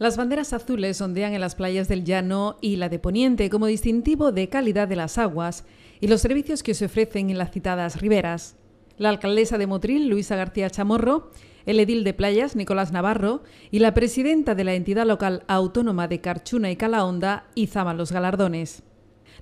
Las banderas azules ondean en las playas del Llano y la de Poniente como distintivo de calidad de las aguas y los servicios que se ofrecen en las citadas riberas. La alcaldesa de Motril, Luisa García Chamorro, el edil de playas, Nicolás Navarro, y la presidenta de la entidad local autónoma de Carchuna y Calahonda, Izama Los Galardones.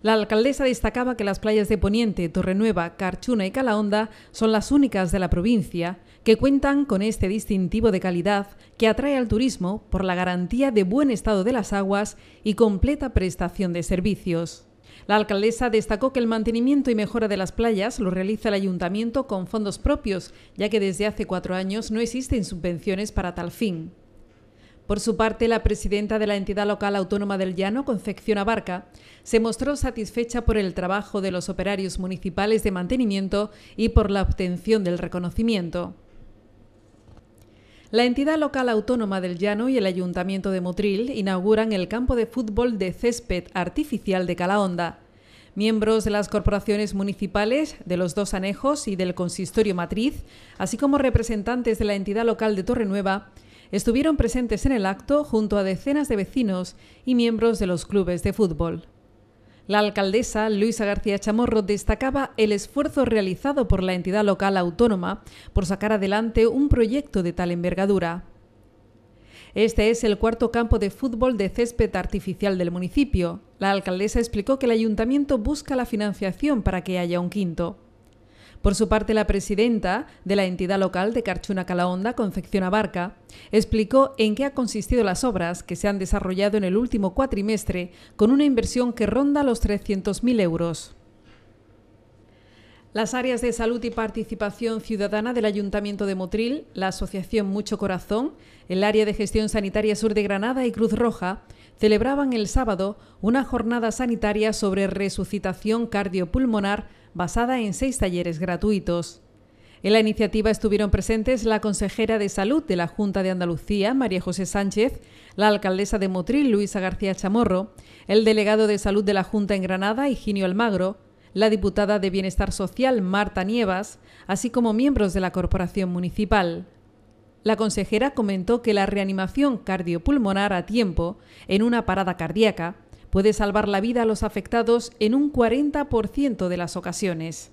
La alcaldesa destacaba que las playas de Poniente, Torrenueva, Carchuna y Calahonda son las únicas de la provincia que cuentan con este distintivo de calidad que atrae al turismo por la garantía de buen estado de las aguas y completa prestación de servicios. La alcaldesa destacó que el mantenimiento y mejora de las playas lo realiza el ayuntamiento con fondos propios, ya que desde hace cuatro años no existen subvenciones para tal fin. Por su parte, la presidenta de la entidad local autónoma del Llano, Concepción Abarca, se mostró satisfecha por el trabajo de los operarios municipales de mantenimiento y por la obtención del reconocimiento. La entidad local autónoma del Llano y el Ayuntamiento de Motril inauguran el campo de fútbol de césped artificial de Calahonda. Miembros de las corporaciones municipales, de los dos anejos y del consistorio matriz, así como representantes de la entidad local de Torrenueva, estuvieron presentes en el acto junto a decenas de vecinos y miembros de los clubes de fútbol. La alcaldesa Luisa García Chamorro destacaba el esfuerzo realizado por la entidad local autónoma por sacar adelante un proyecto de tal envergadura. Este es el cuarto campo de fútbol de césped artificial del municipio. La alcaldesa explicó que el ayuntamiento busca la financiación para que haya un quinto. Por su parte, la presidenta de la entidad local de Carchuna Calahonda, Concepción Abarca, explicó en qué ha consistido las obras que se han desarrollado en el último cuatrimestre con una inversión que ronda los 300.000 euros. Las áreas de salud y participación ciudadana del Ayuntamiento de Motril, la Asociación Mucho Corazón, el área de gestión sanitaria sur de Granada y Cruz Roja celebraban el sábado una jornada sanitaria sobre resucitación cardiopulmonar basada en seis talleres gratuitos. En la iniciativa estuvieron presentes la consejera de Salud de la Junta de Andalucía, María José Sánchez, la alcaldesa de Motril, Luisa García Chamorro, el delegado de Salud de la Junta en Granada, Higinio Almagro, la diputada de Bienestar Social, Marta Nievas, así como miembros de la Corporación Municipal. La consejera comentó que la reanimación cardiopulmonar a tiempo, en una parada cardíaca, puede salvar la vida a los afectados en un 40% de las ocasiones.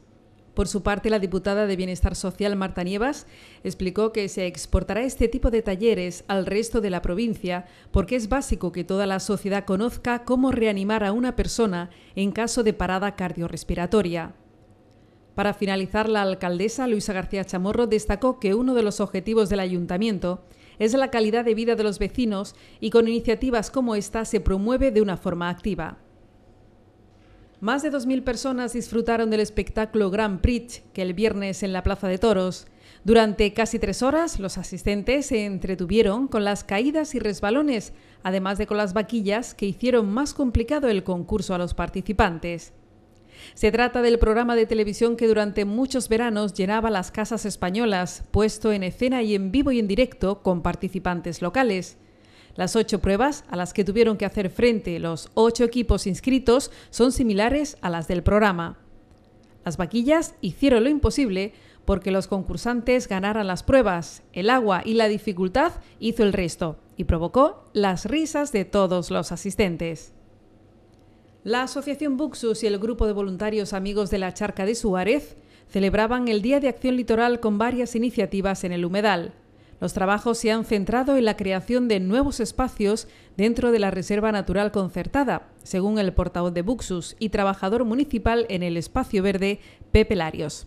Por su parte, la diputada de Bienestar Social, Marta Nievas, explicó que se exportará este tipo de talleres al resto de la provincia porque es básico que toda la sociedad conozca cómo reanimar a una persona en caso de parada cardiorrespiratoria. Para finalizar, la alcaldesa Luisa García Chamorro destacó que uno de los objetivos del ayuntamiento es la calidad de vida de los vecinos y con iniciativas como esta se promueve de una forma activa. Más de 2.000 personas disfrutaron del espectáculo Grand Prix, que el viernes en la Plaza de Toros. Durante casi tres horas, los asistentes se entretuvieron con las caídas y resbalones, además de con las vaquillas que hicieron más complicado el concurso a los participantes. Se trata del programa de televisión que durante muchos veranos llenaba las casas españolas, puesto en escena y en vivo y en directo con participantes locales. Las ocho pruebas a las que tuvieron que hacer frente los ocho equipos inscritos son similares a las del programa. Las vaquillas hicieron lo imposible porque los concursantes ganaran las pruebas, el agua y la dificultad hizo el resto y provocó las risas de todos los asistentes. La Asociación Buxus y el grupo de voluntarios amigos de la Charca de Suárez celebraban el Día de Acción Litoral con varias iniciativas en el humedal. Los trabajos se han centrado en la creación de nuevos espacios dentro de la Reserva Natural Concertada, según el portavoz de Buxus y trabajador municipal en el Espacio Verde, Pepelarios.